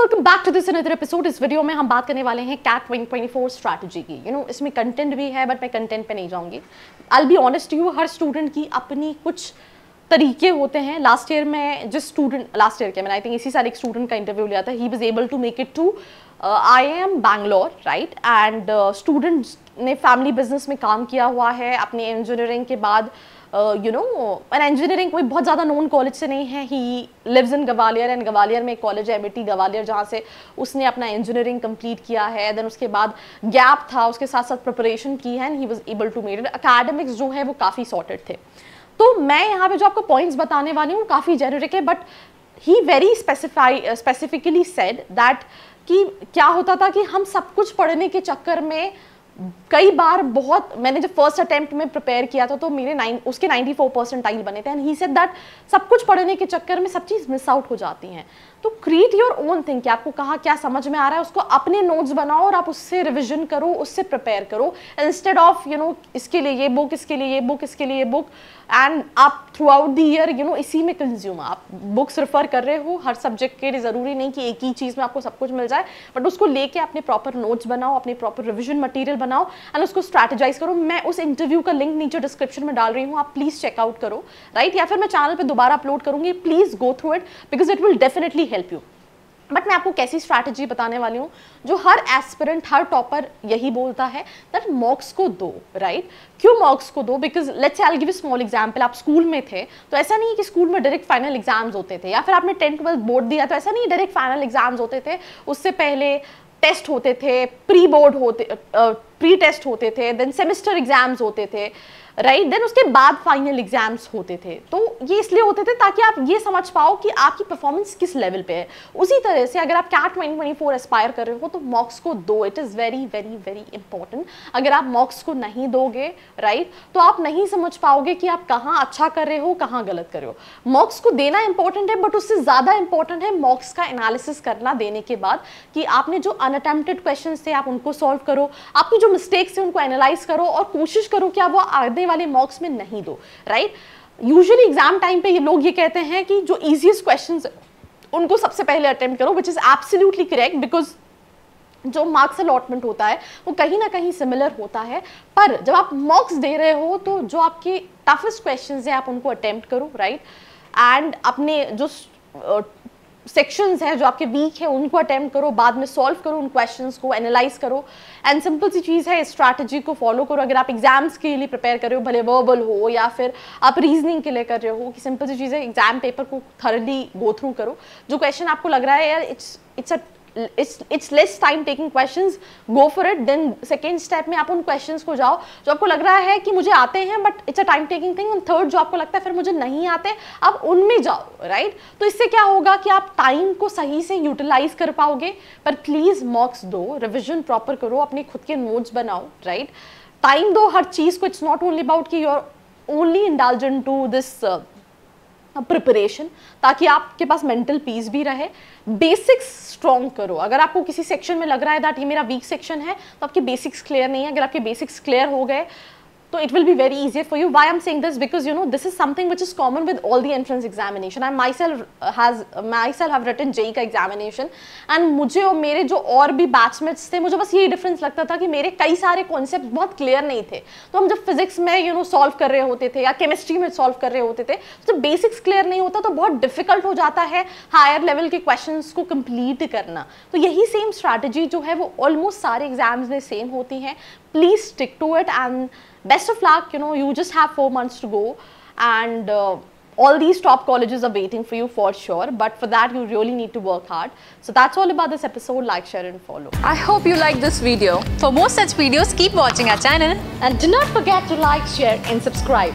Welcome back to this another episode इस video में हम बात करने वाले हैं कैट विंग 24 स्ट्रैटेजी की यू you नो know, इसमें कंटेंट भी है बट मैं कंटेंट पे नहीं जाऊंगी आई बी ऑनेस्ट यू हर स्टूडेंट की अपनी कुछ तरीके होते हैं लास्ट ईयर में जिस स्टूडेंट लास्ट ईयर के मैंने आई थिंक इसी साल एक स्टूडेंट का इंटरव्यू लिया था he was able to make it to I M Bangalore right and students ने फैमिली बिजनेस में काम किया हुआ है अपने इंजीनियरिंग के बाद uh, you know an engineering कोई बहुत ज़्यादा नोन कॉलेज से नहीं है he lives in Gwalior and Gwalior में एक कॉलेज है एम ग्वालियर जहाँ से उसने अपना इंजीनियरिंग कंप्लीट किया है देन उसके बाद गैप था उसके साथ साथ प्रिपरेशन की है and he was able to made academics जो है वो काफ़ी सॉर्टेड थे तो मैं यहाँ पे जो आपको पॉइंट्स बताने वाली हूँ काफ़ी जेनरिक है but he very specify specifically said that कि क्या होता था कि हम सब कुछ पढ़ने के चक्कर में कई बार बहुत मैंने जब फर्स्ट अटेम्प्ट में प्रिपेयर किया था तो मेरे नाइन उसके नाइन्टी फोर परसेंट टाइल बने थे एंड ही सेड दैट सब कुछ पढ़ने के चक्कर में सब चीज़ मिस आउट हो जाती हैं तो क्रिएट योर ओन थिंग आपको कहाँ क्या समझ में आ रहा है उसको अपने नोट्स बनाओ और आप उससे रिविजन करो उससे प्रिपेयर करो इंस्टेड ऑफ यू नो इसके लिए ये बुक इसके लिए ये बुक इसके लिए ये बुक एंड आप throughout the year you know इसी में कंज्यूम आप बुक्स रिफर कर रहे हो हर सब्जेक्ट के लिए ज़रूरी नहीं कि एक ही चीज़ में आपको सब कुछ मिल जाए बट उसको लेके अपने प्रॉपर नोट्स बनाओ अपने प्रॉपर रिविजन मटीरियल बनाओ एंड उसको स्ट्रेटेजाइज करो मैं उस इंटरव्यू का लिंक नीचे डिस्क्रिप्शन में डाल रही हूँ आप प्लीज़ चेकआउट करो राइट या फिर मैं चैनल पर दोबारा अपलोड करूंगी please go through it because it will definitely help you but मैं आपको कैसी स्ट्रैटेजी बताने वाली हूँ जो हर एस्पिरेंट हर टॉपर यही बोलता है दैट मॉक्स को दो राइट right? क्यों मॉक्स को दो because let's I give small example आप स्कूल में थे तो ऐसा नहीं है कि स्कूल में डायरेक्ट फाइनल एग्जाम्स होते थे या फिर आपने टेंथ ट्वेल्थ बोर्ड दिया तो ऐसा नहीं डायरेक्ट फाइनल एग्जाम्स होते थे उससे पहले टेस्ट होते थे प्री बोर्ड होते प्री टेस्ट होते थे देन सेमेस्टर एग्जाम्स होते थे राइट right? देन उसके बाद फाइनल एग्जाम्स होते थे तो ये इसलिए होते थे ताकि आप ये समझ पाओ कि आपकी परफॉर्मेंस किस लेवल पे है उसी तरह से अगर आप CAT twenty twenty four aspire कर रहे हो तो मॉक्स को दो it is very very very important अगर आप मॉक्स को नहीं दोगे राइट right? तो आप नहीं समझ पाओगे कि आप कहाँ अच्छा कर रहे हो कहाँ गलत कर रहे हो मॉक्स को देना इंपॉर्टेंट है बट उससे ज़्यादा इंपॉर्टेंट है मॉक्स का एनालिसिस करना देने के बाद कि आपने जो अनअटेम्प्टेड क्वेश्चन थे आप उनको सॉल्व करो आपकी जो मिस्टेक्स हैं उनको एनालाइज करो और कोशिश करो कि आप वो आने वाले मॉक्स में नहीं दो राइट यूजुअली एग्जाम टाइम पे ये लोग ये कहते हैं कि जो ईजिएस्ट क्वेश्चन उनको सबसे पहले अटेम्प्ट करो which is absolutely correct because जो मार्क्स अलॉटमेंट होता है वो कहीं ना कहीं सिमिलर होता है पर जब आप मॉक्स दे रहे हो तो जो आपके टफेस्ट क्वेश्चन हैं आप उनको अटैम्प्ट करो राइट right? एंड अपने जो सेक्शंस हैं जो आपके वीक है उनको अटैम्प्ट करो बाद में सॉल्व करो उन क्वेश्चंस को एनालाइज करो एंड सिंपल सी चीज़ है स्ट्रैटेजी को फॉलो करो अगर आप एग्जाम्स के लिए प्रिपेयर कर रहे हो भले वर्बल हो या फिर आप रीजनिंग के लिए कर रहे हो कि सिंपल सी चीज़ है एग्जाम पेपर को थर्डली गो थ्रू करो जो क्वेश्चन आपको लग रहा है यार it's it's a it's less time taking questions go for it then second step में आप उन क्वेश्चंस को जाओ जो आपको लग रहा है कि मुझे आते हैं but it's a time taking thing and third जो आपको लगता है फिर मुझे नहीं आते आप उनमें जाओ राइट right? तो इससे क्या होगा कि आप टाइम को सही से यूटिलाइज कर पाओगे पर प्लीज़ मॉक्स दो रिविजन प्रॉपर करो अपने खुद के नोट्स बनाओ राइट right? टाइम दो हर चीज़ को इट्स नॉट ओनली अबाउट कि you only indulge to this preparation ताकि आपके पास मेंटल पीस भी रहे बेसिक्स स्ट्रॉन्ग करो अगर आपको किसी सेक्शन में लग रहा है दैट ये मेरा वीक सेक्शन है तो आपके बेसिक्स क्लियर नहीं है अगर आपके बेसिक्स क्लियर हो गए तो it will be very easier for you why am saying this because you know this is something which is common with all the entrance examination and myself has myself have written JEE का examination and मुझे और मेरे जो और भी batchmates थे मुझे बस यही डिफरेंस लगता था कि मेरे कई सारे कॉन्सेप्ट बहुत क्लियर नहीं थे तो हम जब फिजिक्स में यू नो सॉल्व कर रहे होते थे या केमिस्ट्री में सॉल्व कर रहे होते थे तो जब बेसिक्स क्लियर नहीं होता तो बहुत डिफिकल्ट हो जाता है हायर लेवल के क्वेश्चन को कम्प्लीट करना तो यही सेम स्ट्रैटेजी जो है वो ऑलमोस्ट सारे एग्जाम्स में सेम होती हैं please stick to it and best of luck. You know, you just have four months to go and uh, all these top colleges are waiting for you for sure. But for that, you really need to work hard. So that's all about this episode. Like, share and follow. I hope you like this video. For more such videos, keep watching our channel. And do not forget to like, share and subscribe.